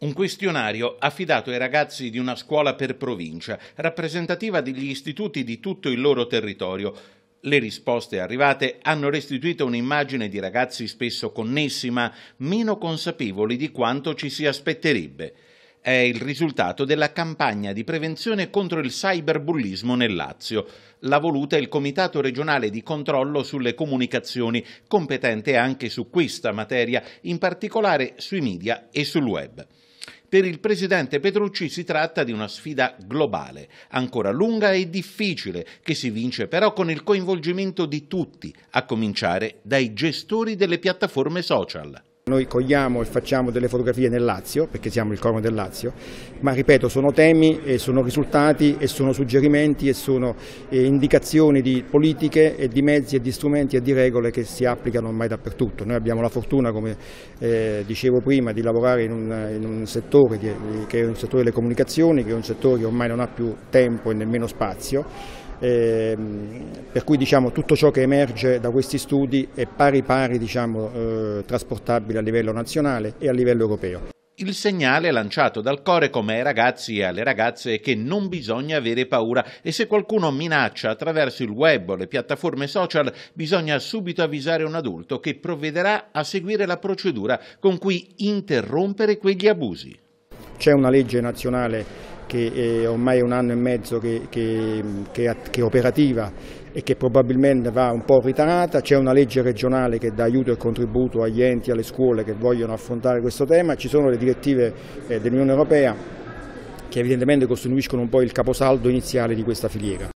Un questionario affidato ai ragazzi di una scuola per provincia, rappresentativa degli istituti di tutto il loro territorio. Le risposte arrivate hanno restituito un'immagine di ragazzi spesso connessi ma meno consapevoli di quanto ci si aspetterebbe. È il risultato della campagna di prevenzione contro il cyberbullismo nel Lazio. L'ha voluta il Comitato regionale di controllo sulle comunicazioni, competente anche su questa materia, in particolare sui media e sul web. Per il presidente Petrucci si tratta di una sfida globale, ancora lunga e difficile, che si vince però con il coinvolgimento di tutti, a cominciare dai gestori delle piattaforme social. Noi cogliamo e facciamo delle fotografie nel Lazio, perché siamo il corno del Lazio, ma ripeto, sono temi e sono risultati e sono suggerimenti e sono eh, indicazioni di politiche e di mezzi e di strumenti e di regole che si applicano ormai dappertutto. Noi abbiamo la fortuna, come eh, dicevo prima, di lavorare in un, in un settore che è un settore delle comunicazioni, che è un settore che ormai non ha più tempo e nemmeno spazio eh, per cui diciamo, tutto ciò che emerge da questi studi è pari pari diciamo, eh, trasportabile a livello nazionale e a livello europeo. Il segnale lanciato dal Corecom ai ragazzi e alle ragazze è che non bisogna avere paura e se qualcuno minaccia attraverso il web o le piattaforme social bisogna subito avvisare un adulto che provvederà a seguire la procedura con cui interrompere quegli abusi. C'è una legge nazionale che è ormai è un anno e mezzo che, che, che, che, è operativa e che probabilmente va un po' ritarata, c'è una legge regionale che dà aiuto e contributo agli enti alle scuole che vogliono affrontare questo tema, ci sono le direttive eh, dell'Unione Europea che evidentemente costituiscono un po' il caposaldo iniziale di questa filiera.